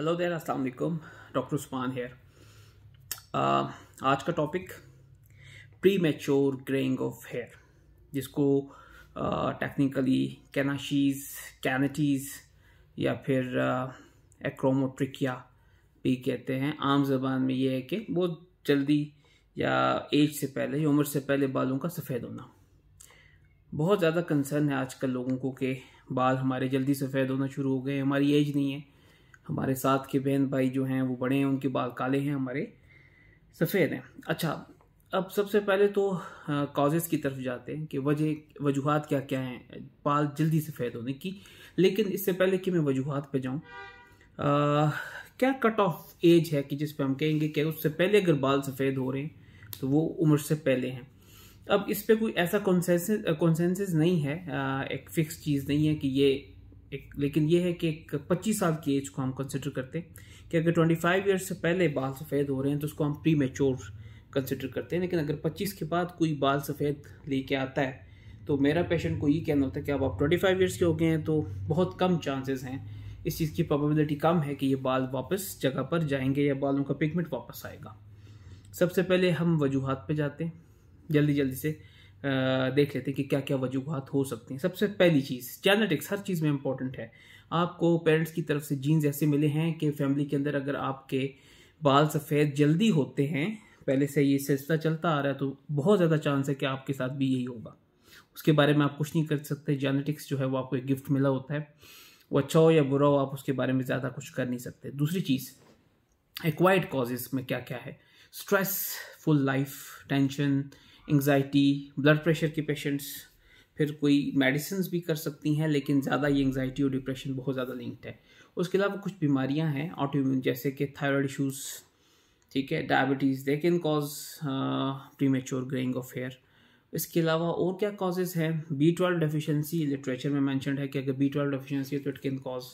hello देर अस्सलाम वालेकुम doctor Usman hair आज का topic premature greying of hair जिसको टेक्निकली कैनाशीज कैनटीज़ या फिर एक्रोमोट्रिकिया uh, भी कहते हैं आम जबान में ये है कि बहुत जल्दी या एज से पहले या उम्र से पहले बालों का सफ़ेद होना बहुत ज़्यादा कंसर्न है आजकल लोगों को कि बाल हमारे जल्दी सफ़ेद होना शुरू हो गए हमारी एज नहीं है हमारे साथ के बहन भाई जो हैं वो बड़े हैं उनके बाल काले हैं हमारे सफ़ेद हैं अच्छा अब सबसे पहले तो काजेज़ की तरफ जाते हैं कि वजह वजूहत क्या क्या हैं बाल जल्दी सफ़ेद होने की लेकिन इससे पहले कि मैं वजूहत पे जाऊँ क्या कट ऑफ एज है कि जिस पर हम कहेंगे कि उससे पहले अगर बाल सफ़ेद हो रहे हैं तो वो उम्र से पहले हैं अब इस पर कोई ऐसा कॉन्सेंसिस नहीं है आ, एक फ़िक्स चीज़ नहीं है कि ये एक लेकिन ये है कि एक पच्चीस साल की एज को हम कंसिडर करते हैं कि अगर ट्वेंटी फाइव ईयर्स से पहले बाल सफ़ेद हो रहे हैं तो उसको हम प्री मेच्योर कंसिडर करते हैं लेकिन अगर पच्चीस के बाद कोई बाल सफ़ेद लेके आता है तो मेरा पेशेंट को ये कहना होता है कि अब आप ट्वेंटी फाइव ईयर्स के हो गए हैं तो बहुत कम चांसेस हैं इस चीज़ की प्रोबेबिलिटी कम है कि ये बाल वापस जगह पर जाएंगे या बालों का पिगमेंट वापस आएगा सबसे पहले हम वजूहत पे जाते हैं जल्दी जल्दी से देख लेते हैं कि क्या क्या वजूहत हो सकती हैं सबसे पहली चीज़ जेनेटिक्स हर चीज़ में इंपॉर्टेंट है आपको पेरेंट्स की तरफ से जीन्स ऐसे मिले हैं कि फैमिली के अंदर अगर आपके बाल सफ़ेद जल्दी होते हैं पहले से ये सिलसिला चलता आ रहा है तो बहुत ज़्यादा चांस है कि आपके साथ भी यही होगा उसके बारे में आप कुछ नहीं कर सकते जेनेटिक्स जो है वो आपको एक गिफ्ट मिला होता है वो अच्छा हो या बुरा हो आप उसके बारे में ज़्यादा कुछ कर नहीं सकते दूसरी चीज़ एक्वाइड कॉजेज़ में क्या क्या है stressful life tension anxiety blood pressure के पेशेंट्स फिर कोई मेडिसिन भी कर सकती हैं लेकिन ज़्यादा ये एंगजाइटी और डिप्रेशन बहुत ज़्यादा लिंक्ड है उसके अलावा कुछ बीमारियाँ हैं ऑटोम्यून जैसे कि थायराइड इशूज़ ठीक है diabetes they can cause premature greying of hair इसके अलावा और क्या कॉजेज़ हैं बी ट्वेल्व डेफिशेंसी लिटरेचर में मैंशन है कि अगर बी ट्वेल्व डेफिशेंसी है तो it can cause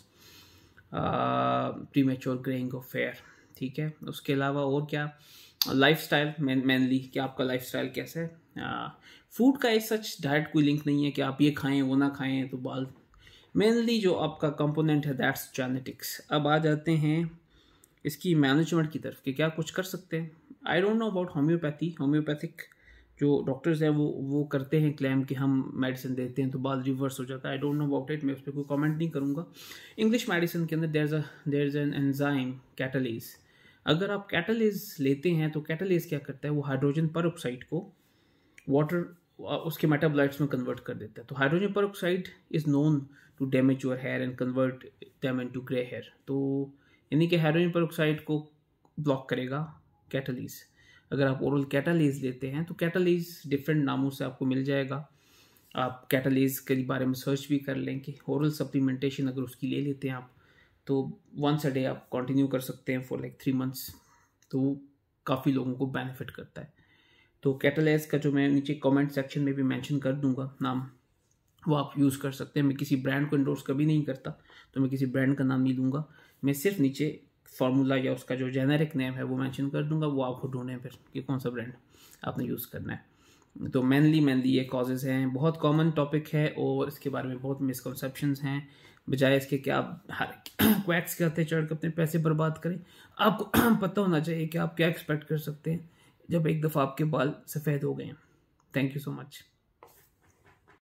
premature greying of hair ठीक है उसके अलावा और क्या लाइफ स्टाइल मेनली कि आपका लाइफ स्टाइल कैसा है फूड का एक सच डाइट कोई लिंक नहीं है कि आप ये खाएं वो ना खाएं तो बाल मेनली जो आपका कंपोनेंट है दैट्स जेनेटिक्स अब आ जाते हैं इसकी मैनेजमेंट की तरफ कि क्या कुछ कर सकते हैं I don't know about homeopathy homeopathic जो डॉक्टर्स हैं वो वो करते हैं क्लेम कि हम मेडिसिन देते हैं तो बाल रिवर्स हो जाता है I don't know about it मैं उस पर कोई कमेंट नहीं करूँगा इंग्लिश मेडिसिन के अंदर there there is an enzyme catalase अगर आप कैटलेज लेते हैं तो कैटलेज क्या करता है वो हाइड्रोजन पर को वाटर उसके मेटाबोलाइट्स में कन्वर्ट कर देता है तो हाइड्रोजन पर is known to damage your hair and convert them into grey hair तो यानी कि हाइड्रोजन पर को ब्लॉक करेगा कैटलीज अगर आप ओरल कैटलीज लेते हैं तो कैटलीज डिफरेंट नामों से आपको मिल जाएगा आप कैटलीज के बारे में सर्च भी कर लें कि ओरल सप्लीमेंटेशन अगर उसकी ले लेते हैं आप तो वंस अ डे आप कंटिन्यू कर सकते हैं फॉर लाइक थ्री मंथ्स तो काफ़ी लोगों को बेनिफिट करता है तो कैटलाइज का जो मैं नीचे कमेंट सेक्शन में भी मेंशन कर दूंगा नाम वो आप यूज़ कर सकते हैं मैं किसी ब्रांड को इंडोर्स कभी नहीं करता तो मैं किसी ब्रांड का नाम नहीं लूँगा मैं सिर्फ नीचे फार्मूला या उसका जो जेनेरिक नेम है वो मैंशन कर दूंगा वो आपको ढूंढें फिर कि कौन सा ब्रांड आपने यूज़ करना है तो मेनली मेनली ये कॉजेज़ हैं बहुत कॉमन टॉपिक है और इसके बारे में बहुत मिसकनसेप्शन हैं बजाय इसके कि आप हर क्वैक्स के हाथे चढ़ के अपने पैसे बर्बाद करें आपको पता होना चाहिए कि आप क्या एक्सपेक्ट कर सकते हैं जब एक दफ़ा आपके बाल सफ़ेद हो गए हैं थैंक यू सो मच